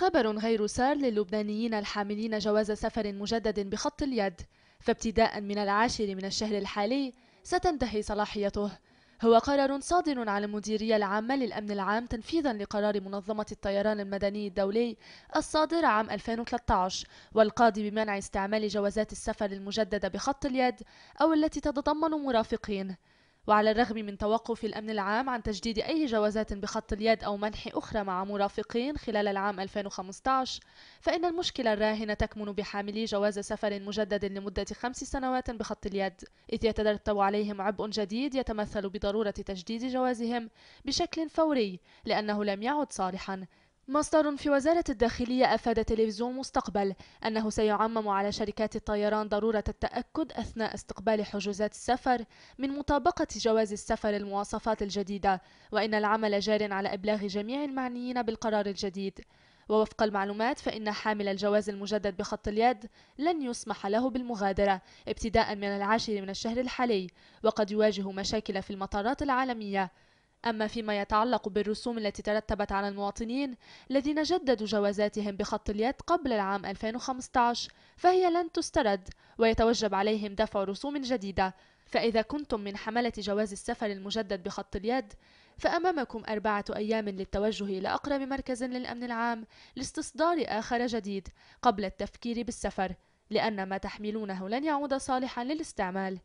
خبر غير سار للبنانيين الحاملين جواز سفر مجدد بخط اليد فابتداء من العاشر من الشهر الحالي ستنتهي صلاحيته هو قرار صادر على المديرية العامة للأمن العام تنفيذا لقرار منظمة الطيران المدني الدولي الصادر عام 2013 والقاضي بمنع استعمال جوازات السفر المجددة بخط اليد أو التي تتضمن مرافقين وعلى الرغم من توقف الأمن العام عن تجديد أي جوازات بخط اليد أو منح أخرى مع مرافقين خلال العام 2015 فإن المشكلة الراهنة تكمن بحاملي جواز سفر مجدد لمدة خمس سنوات بخط اليد إذ يترتب عليهم عبء جديد يتمثل بضرورة تجديد جوازهم بشكل فوري لأنه لم يعد صالحا مصدر في وزارة الداخلية أفاد تلفزيون مستقبل أنه سيعمم على شركات الطيران ضرورة التأكد أثناء استقبال حجوزات السفر من مطابقة جواز السفر المواصفات الجديدة وإن العمل جار على إبلاغ جميع المعنيين بالقرار الجديد ووفق المعلومات فإن حامل الجواز المجدد بخط اليد لن يسمح له بالمغادرة ابتداء من العاشر من الشهر الحالي وقد يواجه مشاكل في المطارات العالمية أما فيما يتعلق بالرسوم التي ترتبت على المواطنين الذين جددوا جوازاتهم بخط اليد قبل العام 2015 فهي لن تسترد ويتوجب عليهم دفع رسوم جديدة فإذا كنتم من حملة جواز السفر المجدد بخط اليد فأمامكم أربعة أيام للتوجه إلى أقرب مركز للأمن العام لاستصدار آخر جديد قبل التفكير بالسفر لأن ما تحملونه لن يعود صالحا للاستعمال